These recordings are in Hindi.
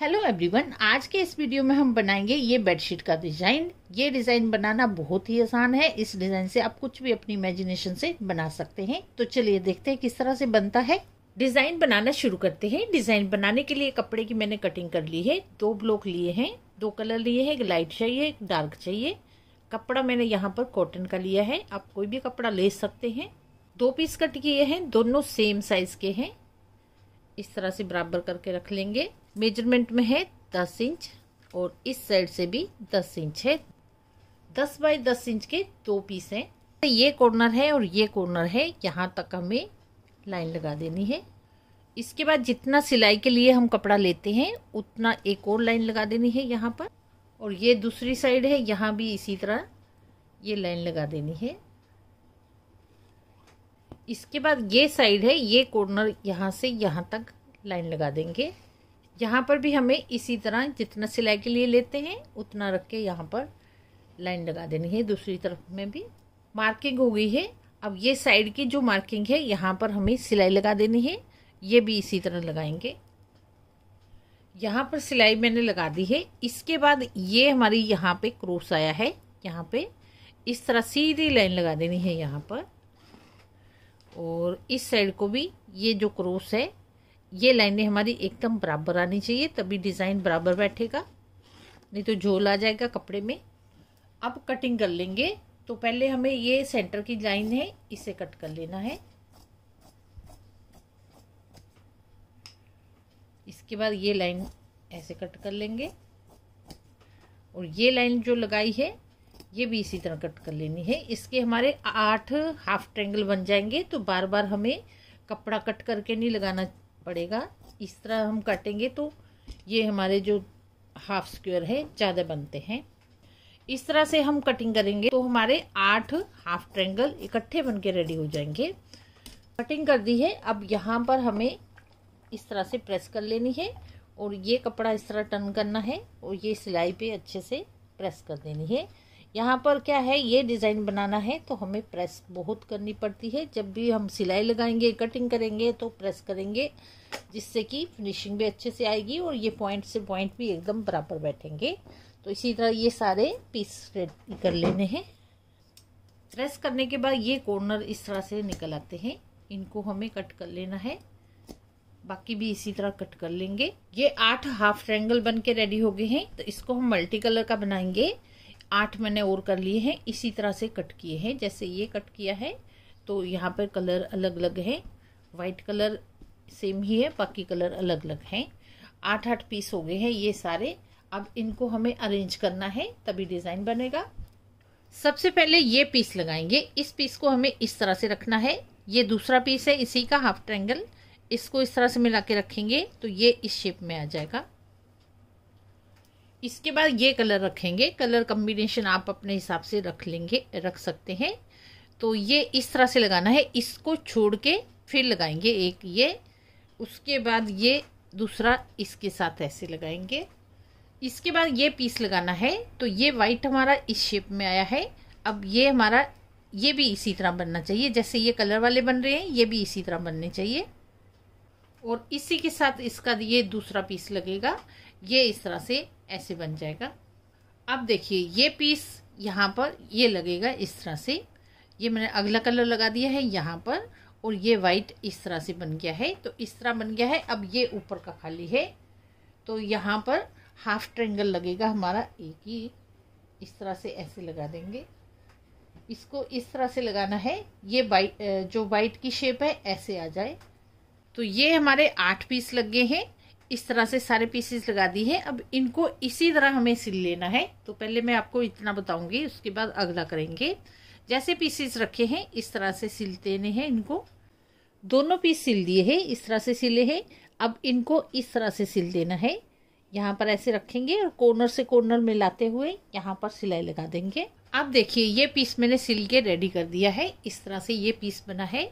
हेलो एवरीवन आज के इस वीडियो में हम बनाएंगे ये बेडशीट का डिज़ाइन ये डिज़ाइन बनाना बहुत ही आसान है इस डिज़ाइन से आप कुछ भी अपनी इमेजिनेशन से बना सकते हैं तो चलिए देखते हैं किस तरह से बनता है डिज़ाइन बनाना शुरू करते हैं डिज़ाइन बनाने के लिए कपड़े की मैंने कटिंग कर ली है दो ब्लॉक लिए हैं दो कलर लिए हैं एक लाइट चाहिए एक डार्क चाहिए कपड़ा मैंने यहाँ पर कॉटन का लिया है आप कोई भी कपड़ा ले सकते हैं दो पीस कट किए हैं दोनों सेम साइज़ के हैं इस तरह से बराबर करके रख लेंगे मेजरमेंट में है दस इंच और इस साइड से भी दस इंच है दस बाई दस इंच के दो पीस हैं ये कॉर्नर है और ये कॉर्नर है यहाँ तक हमें लाइन लगा देनी है इसके बाद जितना सिलाई के लिए हम कपड़ा लेते हैं उतना एक और लाइन लगा देनी है यहाँ पर और ये दूसरी साइड है यहाँ भी इसी तरह ये लाइन लगा देनी है इसके बाद ये साइड है ये कॉर्नर यहाँ से यहाँ तक लाइन लगा देंगे यहाँ पर भी हमें इसी तरह जितना सिलाई के लिए लेते हैं उतना रख के यहाँ पर लाइन लगा देनी है दूसरी तरफ में भी मार्किंग हो गई है अब ये साइड की जो मार्किंग है यहाँ पर हमें सिलाई लगा देनी है ये भी इसी तरह लगाएंगे यहाँ पर सिलाई मैंने लगा दी है इसके बाद ये हमारी यहाँ पे क्रोस आया है यहाँ पे इस तरह सीधी लाइन लगा देनी है यहाँ पर और इस साइड को भी ये जो क्रोस है ये लाइनें हमारी एकदम बराबर आनी चाहिए तभी डिज़ाइन बराबर बैठेगा नहीं तो झोल आ जाएगा कपड़े में अब कटिंग कर लेंगे तो पहले हमें ये सेंटर की लाइन है इसे कट कर लेना है इसके बाद ये लाइन ऐसे कट कर लेंगे और ये लाइन जो लगाई है ये भी इसी तरह कट कर लेनी है इसके हमारे आठ हाफ ट्रेंगल बन जाएंगे तो बार बार हमें कपड़ा कट करके नहीं लगाना पड़ेगा इस तरह हम काटेंगे तो ये हमारे जो हाफ स्क्वायर है ज़्यादा बनते हैं इस तरह से हम कटिंग करेंगे तो हमारे आठ हाफ ट्रेंगल इकट्ठे बन के रेडी हो जाएंगे कटिंग कर दी है अब यहाँ पर हमें इस तरह से प्रेस कर लेनी है और ये कपड़ा इस तरह टर्न करना है और ये सिलाई पे अच्छे से प्रेस कर देनी है यहाँ पर क्या है ये डिज़ाइन बनाना है तो हमें प्रेस बहुत करनी पड़ती है जब भी हम सिलाई लगाएंगे कटिंग करेंगे तो प्रेस करेंगे जिससे कि फिनिशिंग भी अच्छे से आएगी और ये पॉइंट से पॉइंट भी एकदम बराबर बैठेंगे तो इसी तरह ये सारे पीस रेडी कर लेने हैं प्रेस करने के बाद ये कॉर्नर इस तरह से निकल आते हैं इनको हमें कट कर लेना है बाकी भी इसी तरह कट कर लेंगे ये आठ हाफ ट्रैंगल बन के रेडी हो गए हैं तो इसको हम मल्टी कलर का बनाएंगे आठ मैंने और कर लिए हैं इसी तरह से कट किए हैं जैसे ये कट किया है तो यहाँ पर कलर अलग अलग है वाइट कलर सेम ही है बाकी कलर अलग अलग हैं आठ आठ पीस हो गए हैं ये सारे अब इनको हमें अरेंज करना है तभी डिज़ाइन बनेगा सबसे पहले ये पीस लगाएंगे इस पीस को हमें इस तरह से रखना है ये दूसरा पीस है इसी का हाफ ट्रैंगल इसको इस तरह से मिला के रखेंगे तो ये इस शेप में आ जाएगा इसके बाद ये कलर रखेंगे कलर कम्बिनेशन आप अपने हिसाब से रख लेंगे रख सकते हैं तो ये इस तरह से लगाना है इसको छोड़ के फिर लगाएंगे एक ये उसके बाद ये दूसरा इसके साथ ऐसे लगाएंगे इसके बाद ये पीस लगाना है तो ये वाइट हमारा इस शेप में आया है अब ये हमारा ये भी इसी तरह बनना चाहिए जैसे ये कलर वाले बन रहे हैं ये भी इसी तरह बनने चाहिए और इसी के साथ इसका ये दूसरा पीस लगेगा ये इस तरह से ऐसे बन जाएगा अब देखिए ये पीस यहाँ पर ये लगेगा इस तरह से ये मैंने अगला कलर लगा दिया है यहाँ पर और ये वाइट इस तरह से बन गया है तो इस तरह बन गया है अब ये ऊपर का खाली है तो यहाँ पर हाफ ट्रेंगल लगेगा हमारा एक ही इस तरह से ऐसे लगा देंगे इसको इस तरह से लगाना है ये वाइट जो वाइट की शेप है ऐसे आ जाए तो ये हमारे आठ पीस लग गए हैं इस तरह से सारे पीसेस लगा दी है अब इनको इसी तरह हमें सिल लेना है तो पहले मैं आपको इतना बताऊंगी उसके बाद अगला करेंगे जैसे पीसेस रखे हैं इस तरह से सिलते हैं इनको दोनों पीस सिल दिए हैं इस तरह से सिले हैं अब इनको इस तरह से सिल देना है यहाँ पर ऐसे रखेंगे और कॉर्नर से कॉर्नर मिलाते हुए यहाँ पर सिलाई लगा देंगे अब देखिए ये पीस मैंने सिल के रेडी कर दिया है इस तरह से ये पीस बना है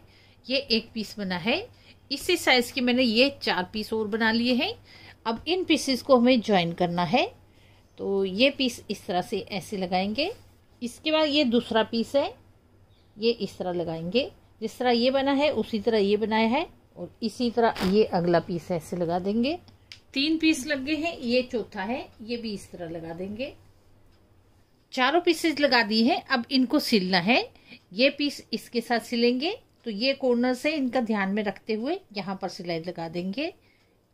ये एक पीस बना है इसी साइज की मैंने ये चार पीस और बना लिए हैं अब इन पीसेस को हमें ज्वाइन करना है तो ये पीस इस तरह से ऐसे लगाएंगे इसके बाद ये दूसरा पीस है ये इस तरह लगाएंगे जिस तरह ये बना है उसी तरह ये बनाया है और इसी तरह ये अगला पीस ऐसे लगा देंगे तीन पीस लग गए हैं ये चौथा है ये भी इस तरह लगा देंगे चारों पीसेज लगा दिए हैं अब इनको सिलना है ये पीस इसके साथ सिलेंगे तो ये कॉर्नर से इनका ध्यान में रखते हुए यहाँ पर सिलाई लगा देंगे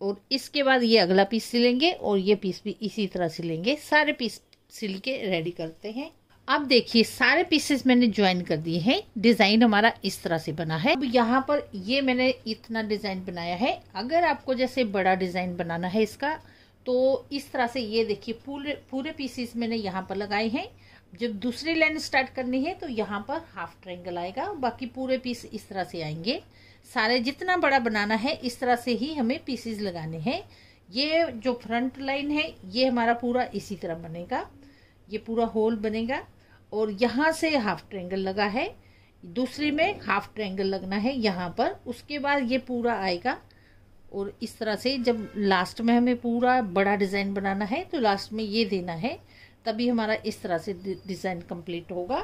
और इसके बाद ये अगला पीस सिलेंगे और ये पीस भी इसी तरह सिलेंगे सारे पीस सिल के रेडी करते हैं अब देखिए सारे पीसेस मैंने ज्वाइन कर दिए हैं डिज़ाइन हमारा इस तरह से बना है अब यहाँ पर ये मैंने इतना डिज़ाइन बनाया है अगर आपको जैसे बड़ा डिज़ाइन बनाना है इसका तो इस तरह से ये देखिए पूरे पूरे पीसेस मैंने यहाँ पर लगाए हैं जब दूसरी लाइन स्टार्ट करनी है तो यहाँ पर हाफ ट्रायंगल आएगा बाकी पूरे पीस इस तरह से आएंगे सारे जितना बड़ा बनाना है इस तरह से ही हमें पीसेस लगाने हैं ये जो फ्रंट लाइन है ये हमारा पूरा इसी तरह बनेगा ये पूरा होल बनेगा और यहाँ से हाफ ट्रायंगल लगा है दूसरी में हाफ ट्रायंगल लगना है यहाँ पर उसके बाद ये पूरा आएगा और इस तरह से जब लास्ट में हमें पूरा बड़ा डिज़ाइन बनाना है तो लास्ट में ये देना है तभी हमारा इस तरह से डिज़ाइन कंप्लीट होगा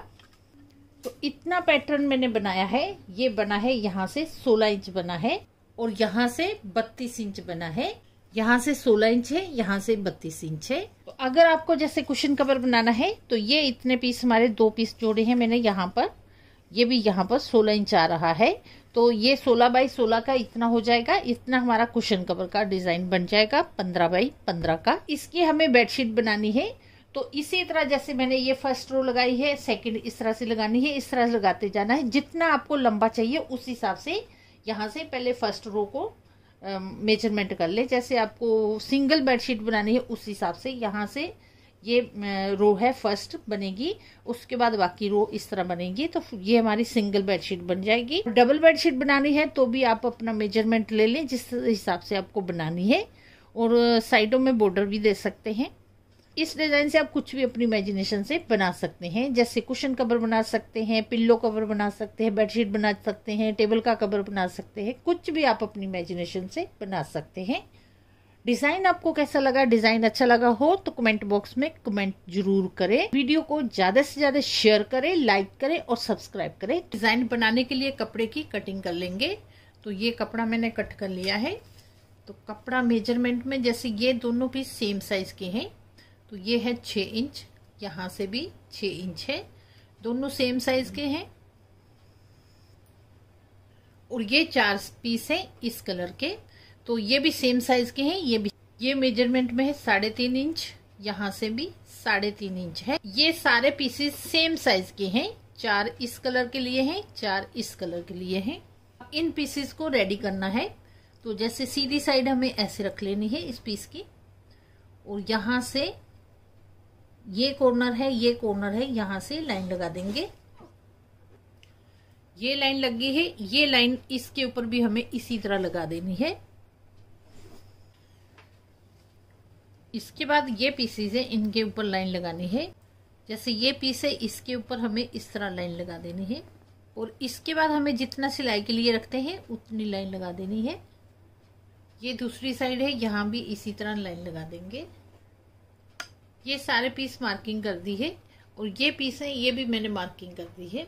तो इतना पैटर्न मैंने बनाया है ये बना है यहाँ से 16 इंच बना है और यहाँ से 32 इंच बना है यहाँ से 16 इंच है यहाँ से 32 इंच है तो अगर आपको जैसे कुशन कवर बनाना है तो ये इतने पीस हमारे दो पीस जोड़े हैं मैंने यहाँ पर ये भी यहाँ पर 16 इंच आ रहा है तो ये 16 बाई 16 का इतना हो जाएगा इतना हमारा कुशन कवर का डिजाइन बन जाएगा 15 बाई 15 का इसकी हमें बेडशीट बनानी है तो इसी तरह जैसे मैंने ये फर्स्ट रो लगाई है सेकंड इस तरह से लगानी है इस तरह से लगाते जाना है जितना आपको लंबा चाहिए उस हिसाब से यहाँ से पहले फर्स्ट रो को मेजरमेंट कर ले जैसे आपको सिंगल बेडशीट बनानी है उस हिसाब से यहाँ से ये रो है फर्स्ट बनेगी उसके बाद बाकी रो इस तरह बनेगी तो ये हमारी सिंगल बेडशीट बन जाएगी डबल बेडशीट बनानी है तो भी आप अपना मेजरमेंट ले लें जिस हिसाब से आपको बनानी है और साइडों में बॉर्डर भी दे सकते हैं इस डिज़ाइन से आप कुछ भी अपनी इमेजिनेशन से बना सकते हैं जैसे कुशन कवर बना सकते हैं पिल्लो कवर बना सकते हैं बेडशीट बना सकते हैं टेबल का कवर बना सकते हैं कुछ भी आप अपनी इमेजिनेशन से बना सकते हैं डिज़ाइन आपको कैसा लगा डिज़ाइन अच्छा लगा हो तो कमेंट बॉक्स में कमेंट जरूर करें वीडियो को ज़्यादा से ज़्यादा शेयर करें लाइक करें और सब्सक्राइब करें डिज़ाइन बनाने के लिए कपड़े की कटिंग कर लेंगे तो ये कपड़ा मैंने कट कर लिया है तो कपड़ा मेजरमेंट में जैसे ये दोनों भी सेम साइज़ के हैं तो ये है छः इंच यहाँ से भी छः इंच है दोनों सेम साइज के हैं और ये चार पीस हैं इस कलर के तो ये भी सेम साइज के हैं ये भी ये मेजरमेंट में है साढ़े तीन इंच यहाँ से भी साढ़े तीन इंच है ये सारे पीसेस सेम साइज के हैं चार इस कलर के लिए हैं चार इस कलर के लिए हैं इन पीसेस को रेडी करना है तो जैसे सीधी साइड हमें ऐसे रख लेनी है इस पीस की और यहाँ से ये कॉर्नर है ये कॉर्नर है यहां से लाइन लगा देंगे ये लाइन लगी है ये लाइन इसके ऊपर भी हमें इसी तरह लगा देनी है इसके बाद ये पीसीज है इनके ऊपर लाइन लगानी है जैसे ये पीस है इसके ऊपर हमें इस तरह लाइन लगा देनी है और इसके बाद हमें जितना सिलाई के लिए रखते हैं उतनी लाइन लगा देनी है ये दूसरी साइड है यहाँ भी इसी तरह लाइन लगा देंगे ये सारे पीस मार्किंग कर दी है और ये पीस है ये भी मैंने मार्किंग कर दी है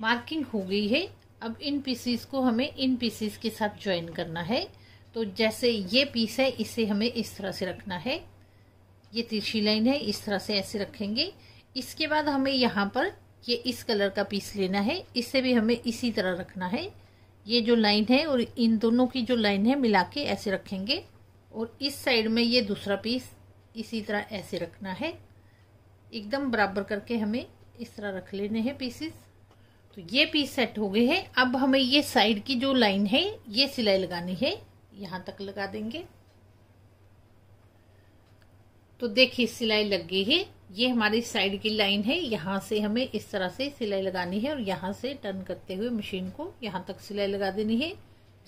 मार्किंग हो गई है अब इन पीसीस को हमें इन पीसीस के साथ ज्वाइन करना है तो जैसे ये पीस है इसे हमें इस तरह से रखना है ये तिरछी लाइन है इस तरह से ऐसे रखेंगे इसके बाद हमें यहाँ पर ये इस कलर का पीस लेना है इसे भी हमें इसी तरह रखना है ये जो लाइन है और इन दोनों की जो लाइन है मिला के ऐसे रखेंगे और इस साइड में ये दूसरा पीस इसी तरह ऐसे रखना है एकदम बराबर करके हमें इस तरह रख लेने हैं पीसेस तो ये पीस सेट हो गए हैं अब हमें ये साइड की जो लाइन है ये सिलाई लगानी है यहाँ तक लगा देंगे तो देखिए सिलाई लग गई है ये हमारी साइड की लाइन है यहाँ से हमें इस तरह से सिलाई लगानी है और यहाँ से टर्न करते हुए मशीन को यहाँ तक सिलाई लगा देनी है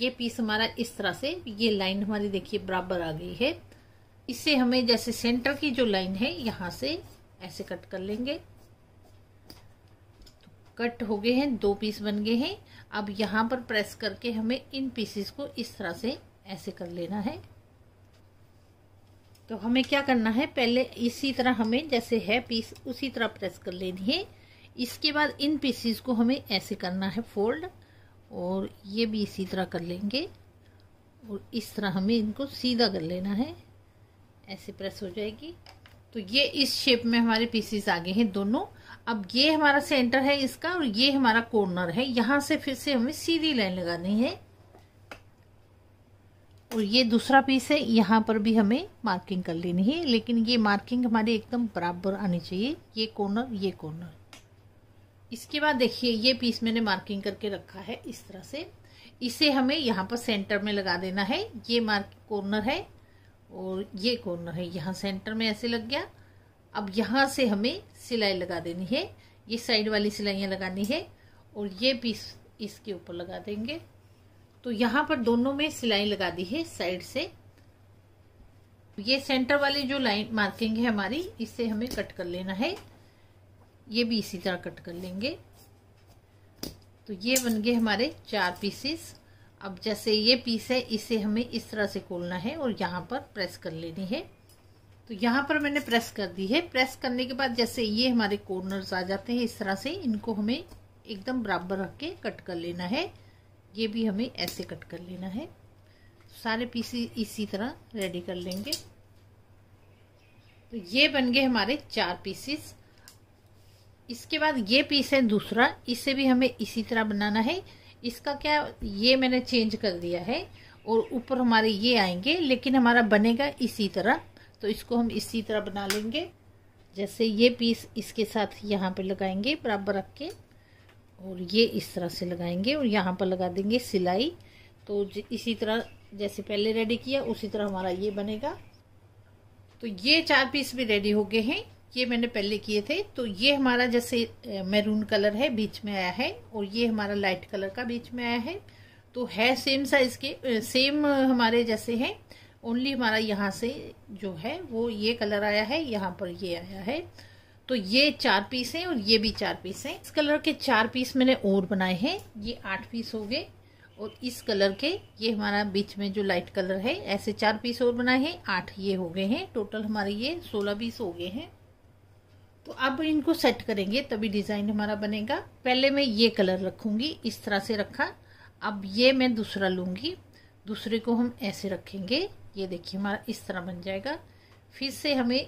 ये पीस हमारा इस तरह से ये लाइन हमारी देखिए बराबर आ गई है इसे हमें जैसे सेंटर की जो लाइन है यहाँ से ऐसे कट कर लेंगे तो कट हो गए हैं दो पीस बन गए हैं अब यहाँ पर प्रेस करके हमें इन पीसेस को इस तरह से ऐसे कर लेना है तो हमें क्या करना है पहले इसी तरह हमें जैसे है पीस उसी तरह प्रेस कर लेनी है इसके बाद इन पीसेस को हमें ऐसे करना है फोल्ड और ये भी इसी तरह कर लेंगे और इस तरह हमें इनको सीधा कर लेना है ऐसे प्रेस हो जाएगी तो ये इस शेप में हमारे पीसीस आ गए हैं दोनों अब ये हमारा सेंटर है इसका और ये हमारा कॉर्नर है यहां से फिर से हमें सीधी लाइन लगानी है और ये दूसरा पीस है यहाँ पर भी हमें मार्किंग कर लेनी है लेकिन ये मार्किंग हमारी एकदम बराबर आनी चाहिए ये कॉर्नर ये कॉर्नर इसके बाद देखिए ये पीस मैंने मार्किंग करके रखा है इस तरह से इसे हमें यहाँ पर सेंटर में लगा देना है ये मार्क कॉर्नर है और ये कॉर्नर है यहाँ सेंटर में ऐसे लग गया अब यहाँ से हमें सिलाई लगा देनी है ये साइड वाली सिलाइयाँ लगानी है और ये पीस इसके ऊपर लगा देंगे तो यहाँ पर दोनों में सिलाई लगा दी है साइड से ये सेंटर वाली जो लाइन मार्किंग है हमारी इससे हमें कट कर लेना है ये भी इसी तरह कट कर लेंगे तो ये बन गए हमारे चार पीसेस अब जैसे ये पीस है इसे हमें इस तरह से खोलना है और यहाँ पर प्रेस कर लेनी है तो यहाँ पर मैंने प्रेस कर दी है प्रेस करने के बाद जैसे ये हमारे कॉर्नर्स आ जाते हैं इस तरह से इनको हमें एकदम बराबर रख के कट कर लेना है ये भी हमें ऐसे कट कर लेना है सारे पीस इसी तरह रेडी कर लेंगे तो ये बन गए हमारे चार पीसेस इसके बाद ये पीस है दूसरा इसे भी हमें इसी तरह बनाना है इसका क्या ये मैंने चेंज कर दिया है और ऊपर हमारे ये आएंगे लेकिन हमारा बनेगा इसी तरह तो इसको हम इसी तरह बना लेंगे जैसे ये पीस इसके साथ यहाँ पे लगाएंगे बराबर रख के और ये इस तरह से लगाएंगे और यहाँ पर लगा देंगे सिलाई तो इसी तरह जैसे पहले रेडी किया उसी तरह हमारा ये बनेगा तो ये चार पीस भी रेडी हो गए हैं ये मैंने पहले किए थे तो ये हमारा जैसे मैरून कलर है बीच में आया है और ये हमारा लाइट कलर का बीच में आया है तो है सेम साइज के सेम हमारे जैसे हैं ओनली हमारा यहाँ से जो है वो ये कलर आया है यहाँ पर ये आया है तो ये चार पीस हैं और ये भी चार पीस हैं इस कलर के चार पीस मैंने और बनाए हैं ये आठ पीस हो गए और इस कलर के ये हमारा बीच में जो लाइट कलर है ऐसे चार पीस और बनाए हैं आठ ये हो गए हैं टोटल हमारे ये सोलह पीस हो गए हैं तो अब इनको सेट करेंगे तभी डिज़ाइन हमारा बनेगा पहले मैं ये कलर रखूँगी इस तरह से रखा अब ये मैं दूसरा लूँगी दूसरे को हम ऐसे रखेंगे ये देखिए हमारा इस तरह बन जाएगा फिर से हमें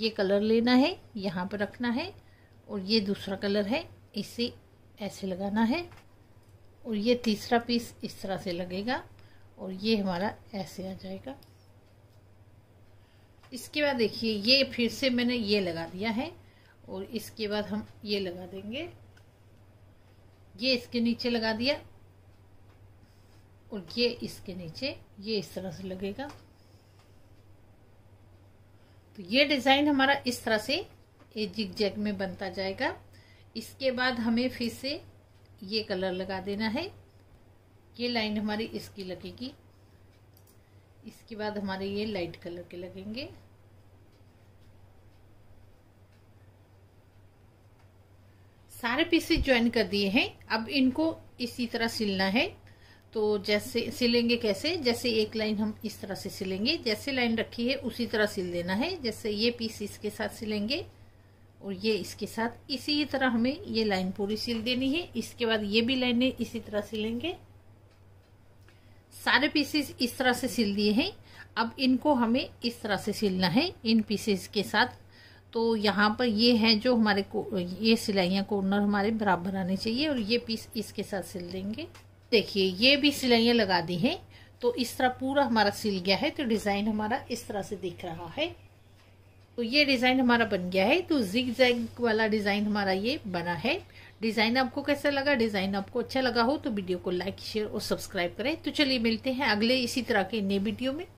ये कलर लेना है यहाँ पर रखना है और ये दूसरा कलर है इसे ऐसे लगाना है और ये तीसरा पीस इस तरह से लगेगा और ये हमारा ऐसे आ जाएगा इसके बाद देखिए ये फिर से मैंने ये लगा दिया है और इसके बाद हम ये लगा देंगे ये इसके नीचे लगा दिया और ये इसके नीचे ये इस तरह से लगेगा तो ये डिज़ाइन हमारा इस तरह से ये जिग जैग में बनता जाएगा इसके बाद हमें फिर से ये कलर लगा देना है ये लाइन हमारी इसकी लगेगी इसके बाद हमारे ये लाइट कलर के लगेंगे सारे पीसेस ज्वाइन कर दिए हैं अब इनको इसी तरह सिलना है तो जैसे सिलेंगे कैसे जैसे एक लाइन हम इस तरह से सिलेंगे जैसे लाइन रखी है उसी तरह सिल देना है जैसे ये पीस इसके साथ सिलेंगे और ये इसके साथ इसी तरह हमें ये लाइन पूरी सिल देनी है इसके बाद ये भी लाइनें इसी तरह सिलेंगे सारे पीसेस इस तरह से सिल दिए हैं अब इनको हमें इस तरह से सिलना है इन पीसेस के साथ तो यहाँ पर ये है जो हमारे को ये सिलाइयाँ कॉर्नर हमारे बराबर आने चाहिए और ये पीस इसके साथ सिल देंगे देखिए ये भी सिलाइयाँ लगा दी हैं तो इस तरह पूरा हमारा सिल गया है तो डिज़ाइन हमारा इस तरह से दिख रहा है तो ये डिज़ाइन हमारा बन गया है तो जिग जैग वाला डिज़ाइन हमारा ये बना है डिज़ाइन आपको कैसा लगा डिज़ाइन आपको अच्छा लगा हो तो वीडियो को लाइक शेयर और सब्सक्राइब करें तो चलिए मिलते हैं अगले इसी तरह के नए वीडियो में